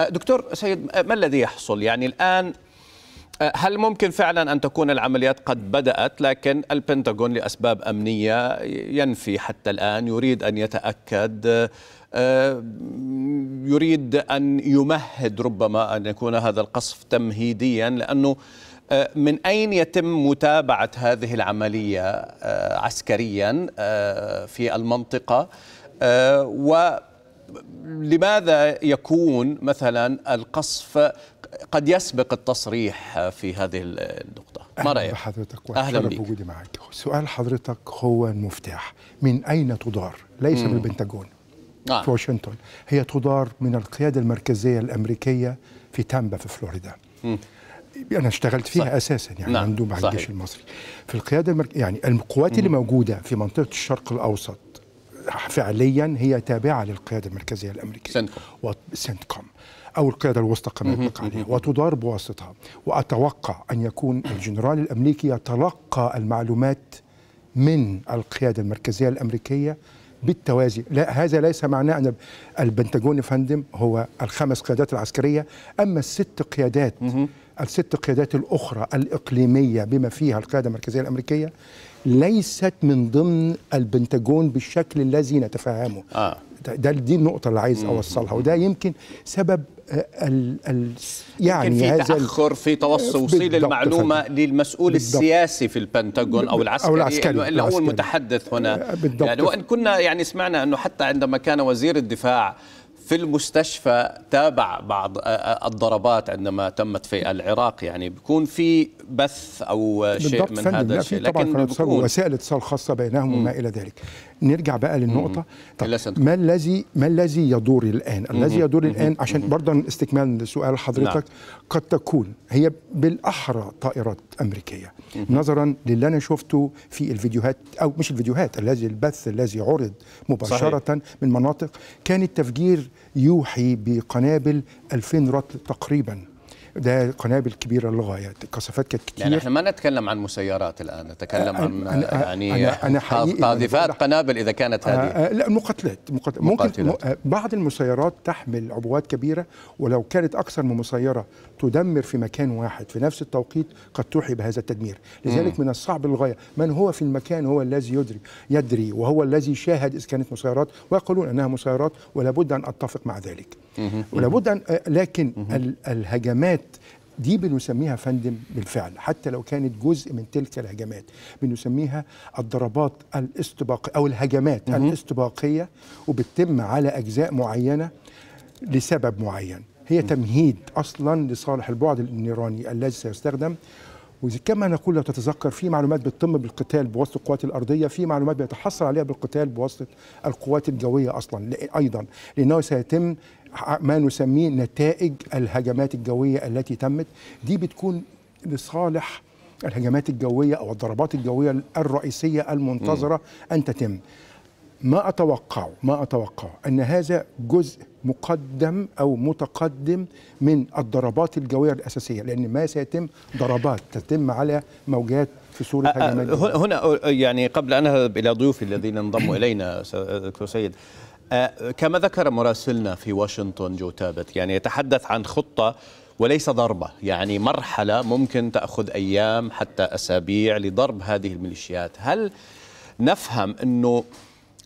أه، دكتور سيد أه، ما الذي يحصل يعني الآن أه، هل ممكن فعلا أن تكون العمليات قد بدأت لكن البنتاغون لأسباب أمنية ينفي حتى الآن يريد أن يتأكد يريد أن يمهد ربما أن يكون هذا القصف تمهيديا لأنه من أين يتم متابعة هذه العملية عسكريا في المنطقة و لماذا يكون مثلا القصف قد يسبق التصريح في هذه النقطة ما رأيك؟ حضرتك أهلا بك بوجودي معك سؤال حضرتك هو المفتاح من أين تدار؟ ليس من البنتاجون آه. في نعم. واشنطن هي تدار من القيادة المركزية الأمريكية في تامبا في فلوريدا مم. انا اشتغلت فيها صحيح. اساسا يعني نعم. عندهم مع الجيش المصري في القياده المرك... يعني القوات اللي موجوده في منطقه الشرق الاوسط فعليا هي تابعه للقياده المركزيه الامريكيه سنت كوم او القياده الوسطى كما يطلق عليها وتدار بواسطها واتوقع ان يكون الجنرال الامريكي يتلقى المعلومات من القياده المركزيه الامريكيه بالتوازي لا هذا ليس معناه ان البنتاجون يا فندم هو الخمس قيادات العسكريه اما الست قيادات الست قيادات الأخرى الإقليمية بما فيها القيادة المركزية الأمريكية ليست من ضمن البنتاجون بالشكل الذي نتفهمه آه. ده دي النقطة اللي عايز أوصلها وده يمكن سبب آه، ال ال يعني في هذا تأخر في توصيل المعلومة فهم. للمسؤول بالضبط. السياسي في البنتاغون أو العسكري, أو العسكري. اللي العسكري. هو المتحدث هنا آه، بالضبط. يعني وإن كنا يعني سمعنا أنه حتى عندما كان وزير الدفاع في المستشفى تابع بعض الضربات عندما تمت في العراق يعني بيكون في بث او شيء من هذا الشيء لكن طبعا وسائل اتصال خاصه بينهم وما الى ذلك نرجع بقى للنقطه طب ما الذي ما الذي يدور الان الذي يدور الان عشان برضه استكمال سؤال حضرتك نعم. قد تكون هي بالاحرى طائرات امريكيه نظرا للي انا شفته في الفيديوهات او مش الفيديوهات الذي البث الذي عرض مباشره صحيح. من مناطق كان التفجير يوحي بقنابل 2000 رطل تقريبا ده قنابل كبيره للغايه الكثافات كانت كتير يعني احنا ما نتكلم عن مسيرات الان نتكلم عن أنا يعني أنا أنا قاذفات قنابل اذا كانت آه، هذه آه، لا مقاتلات ممكن آه، بعض المسيرات تحمل عبوات كبيره ولو كانت اكثر من مسيره تدمر في مكان واحد في نفس التوقيت قد توحي بهذا التدمير لذلك من الصعب للغايه من هو في المكان هو الذي يدري يدري وهو الذي شاهد اذا كانت مسيرات ويقولون انها مسيرات ولا بد ان اتفق مع ذلك ولا بد ان لكن الهجمات الهجمات دي بنسميها فندم بالفعل حتى لو كانت جزء من تلك الهجمات بنسميها الضربات الاستباقية أو الهجمات مم. الاستباقية وبتتم على أجزاء معينة لسبب معين هي تمهيد أصلا لصالح البعد النيراني الذي سيستخدم وكما نقول لو تتذكر في معلومات بتتم بالقتال بواسطه القوات الارضيه في معلومات بيتحصل عليها بالقتال بواسطه القوات الجويه اصلا ايضا لانه سيتم ما نسميه نتائج الهجمات الجويه التي تمت دي بتكون لصالح الهجمات الجويه او الضربات الجويه الرئيسيه المنتظره م. ان تتم ما أتوقع ما أتوقع أن هذا جزء مقدم أو متقدم من الضربات الجوية الأساسية لأن ما سيتم ضربات تتم على موجات في سوريا أه، أه، هنا يعني قبل أن أذهب إلى ضيوفي الذين انضموا إلينا دكتور سيد أه، كما ذكر مراسلنا في واشنطن جو تابت يعني يتحدث عن خطة وليس ضربة يعني مرحلة ممكن تأخذ أيام حتى أسابيع لضرب هذه الميليشيات هل نفهم أنه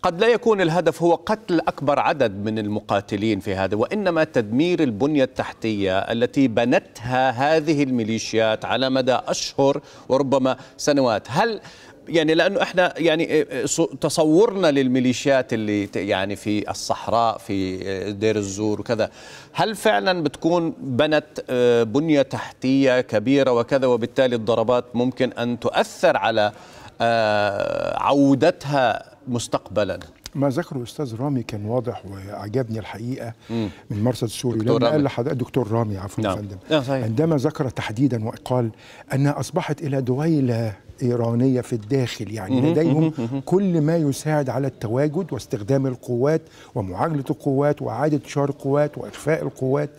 قد لا يكون الهدف هو قتل اكبر عدد من المقاتلين في هذا وانما تدمير البنيه التحتيه التي بنتها هذه الميليشيات على مدى اشهر وربما سنوات هل يعني لانه احنا يعني إيه، إيه، تصورنا للميليشيات اللي يعني في الصحراء في إيه، دير الزور وكذا هل فعلا بتكون بنت بنيه تحتيه كبيره وكذا وبالتالي الضربات ممكن ان تؤثر على آه، عودتها مستقبلا ما ذكره الاستاذ رامي كان واضح وعجبني الحقيقه مم. من مرصد سوري لما رامي. قال لحضرتك دكتور رامي عفوا نعم. فندم نعم. عندما ذكر تحديدا وقال انها اصبحت الى دويله إيرانية في الداخل يعني لديهم كل ما يساعد على التواجد واستخدام القوات ومعاجله القوات وإعادة شار القوات وإخفاء القوات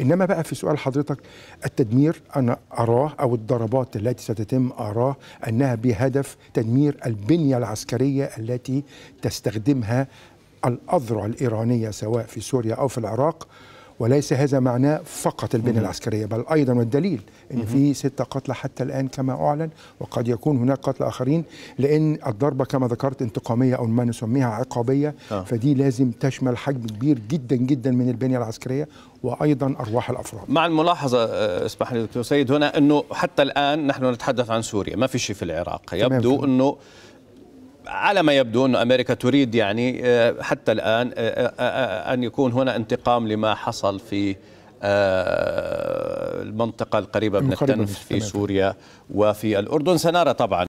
إنما بقى في سؤال حضرتك التدمير أنا أراه أو الضربات التي ستتم أراه أنها بهدف تدمير البنية العسكرية التي تستخدمها الأذرع الإيرانية سواء في سوريا أو في العراق وليس هذا معناه فقط البنية العسكرية بل أيضا والدليل أن في ستة قتلى حتى الآن كما أعلن وقد يكون هناك قتلى آخرين لأن الضربة كما ذكرت انتقامية أو ما نسميها عقابية آه. فدي لازم تشمل حجم كبير جدا جدا من البنية العسكرية وايضا ارواح الافراد. مع الملاحظه آه، اسمح لي دكتور سيد هنا انه حتى الان نحن نتحدث عن سوريا، ما في شيء في العراق، يبدو انه على ما يبدو أن أمريكا تريد يعني آه، حتى الآن آه، آه، أن يكون هنا انتقام لما حصل في المنطقة القريبة من التنف في سوريا وفي الأردن سنرى طبعا